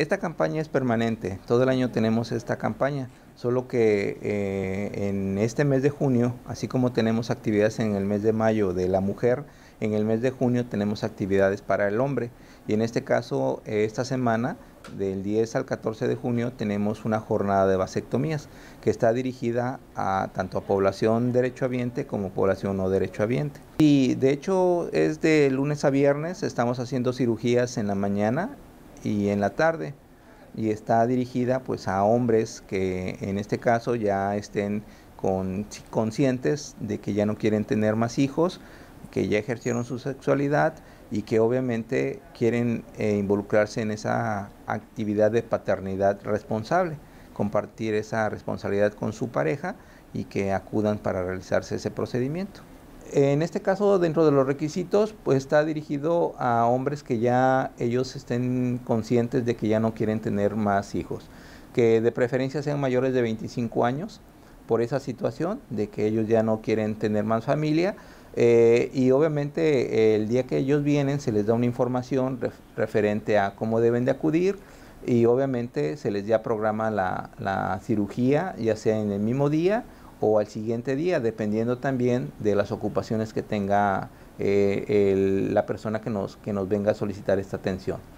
esta campaña es permanente, todo el año tenemos esta campaña, solo que eh, en este mes de junio, así como tenemos actividades en el mes de mayo de la mujer, en el mes de junio tenemos actividades para el hombre y en este caso esta semana del 10 al 14 de junio tenemos una jornada de vasectomías que está dirigida a tanto a población derechohabiente como población no derechohabiente. Y de hecho es de lunes a viernes, estamos haciendo cirugías en la mañana y en la tarde y está dirigida pues a hombres que en este caso ya estén con, conscientes de que ya no quieren tener más hijos, que ya ejercieron su sexualidad y que obviamente quieren eh, involucrarse en esa actividad de paternidad responsable, compartir esa responsabilidad con su pareja y que acudan para realizarse ese procedimiento. En este caso, dentro de los requisitos, pues está dirigido a hombres que ya ellos estén conscientes de que ya no quieren tener más hijos, que de preferencia sean mayores de 25 años por esa situación, de que ellos ya no quieren tener más familia. Eh, y obviamente el día que ellos vienen se les da una información referente a cómo deben de acudir y obviamente se les ya programa la, la cirugía, ya sea en el mismo día o al siguiente día, dependiendo también de las ocupaciones que tenga eh, la persona que nos, que nos venga a solicitar esta atención.